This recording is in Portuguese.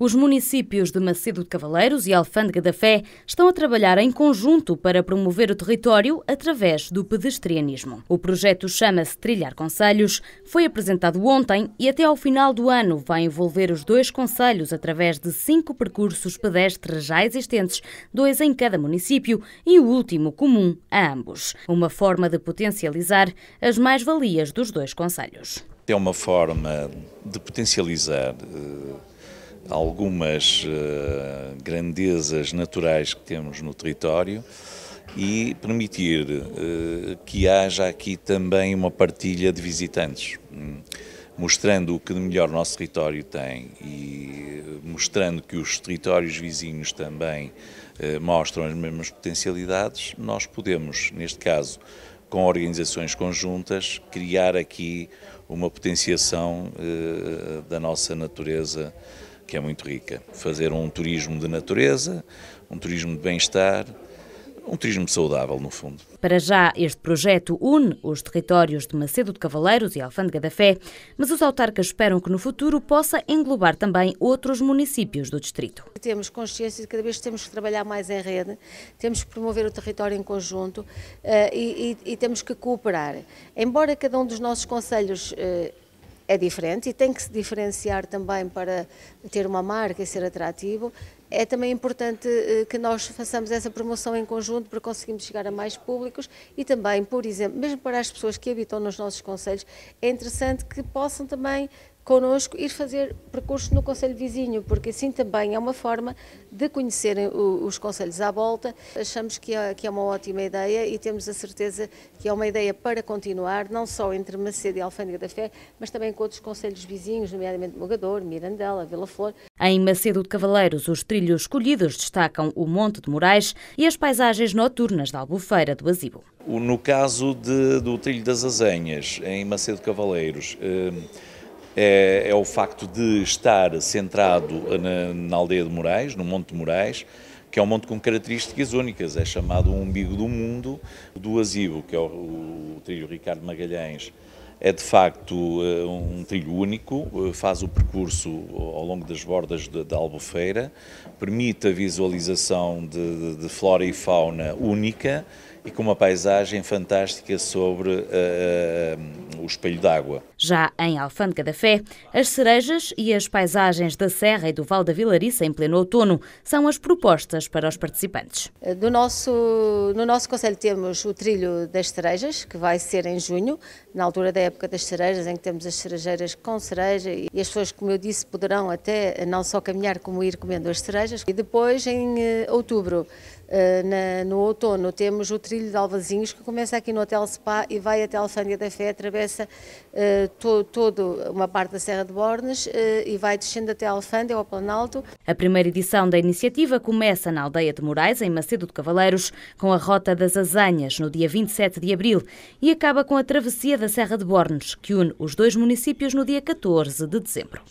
Os municípios de Macedo de Cavaleiros e Alfândega da Fé estão a trabalhar em conjunto para promover o território através do pedestrianismo. O projeto chama-se Trilhar Conselhos, foi apresentado ontem e até ao final do ano vai envolver os dois conselhos através de cinco percursos pedestres já existentes, dois em cada município e o último comum a ambos. Uma forma de potencializar as mais-valias dos dois conselhos. É uma forma de potencializar eh, algumas eh, grandezas naturais que temos no território e permitir eh, que haja aqui também uma partilha de visitantes, hum, mostrando o que de melhor nosso território tem e eh, mostrando que os territórios vizinhos também mostram as mesmas potencialidades, nós podemos, neste caso, com organizações conjuntas, criar aqui uma potenciação da nossa natureza que é muito rica. Fazer um turismo de natureza, um turismo de bem-estar, um turismo saudável, no fundo. Para já, este projeto une os territórios de Macedo de Cavaleiros e Alfândega da Fé, mas os autarcas esperam que no futuro possa englobar também outros municípios do distrito. Temos consciência de que cada vez temos que trabalhar mais em rede, temos que promover o território em conjunto eh, e, e, e temos que cooperar. Embora cada um dos nossos conselhos eh, é diferente e tem que se diferenciar também para ter uma marca e ser atrativo. É também importante eh, que nós façamos essa promoção em conjunto para conseguirmos chegar a mais públicos e também, por exemplo, mesmo para as pessoas que habitam nos nossos conselhos, é interessante que possam também connosco ir fazer percursos no Conselho Vizinho, porque assim também é uma forma de conhecerem os Conselhos à volta. Achamos que é, que é uma ótima ideia e temos a certeza que é uma ideia para continuar, não só entre Macedo e Alfândega da Fé, mas também com outros Conselhos vizinhos, nomeadamente Mogador, Mirandela, Vila Flor. Em Macedo de Cavaleiros, os trilhos escolhidos destacam o Monte de Moraes e as paisagens noturnas da Albufeira do Azibo. No caso de, do Trilho das Azenhas, em Macedo de Cavaleiros, eh, é, é o facto de estar centrado na, na aldeia de Moraes, no Monte de Moraes, que é um monte com características únicas, é chamado o umbigo do mundo do Azibo, que é o, o trilho Ricardo Magalhães. É de facto eh, um trilho único, eh, faz o percurso ao longo das bordas da Albufeira, permite a visualização de, de, de flora e fauna única e com uma paisagem fantástica sobre uh, uh, o espelho d'água. Já em Alfândega da Fé, as cerejas e as paisagens da Serra e do Val da Vilariça em pleno outono são as propostas para os participantes. Eh, do nosso, no nosso Conselho temos o Trilho das Cerejas, que vai ser em junho, na altura da época das cerejas, em que temos as cerejeiras com cereja e as pessoas, como eu disse, poderão até não só caminhar como ir comendo as cerejas. E depois, em eh, outubro, eh, no outono temos o trilho de Alvazinhos que começa aqui no Hotel Spa e vai até Alfândega da Fé, atravessa to, toda uma parte da Serra de Bornes eh, e vai descendo até Alfândega, ao Planalto. A primeira edição da iniciativa começa na aldeia de Moraes, em Macedo de Cavaleiros, com a Rota das Azanhas, no dia 27 de abril, e acaba com a travessia da Serra de Bornes, que une os dois municípios no dia 14 de dezembro.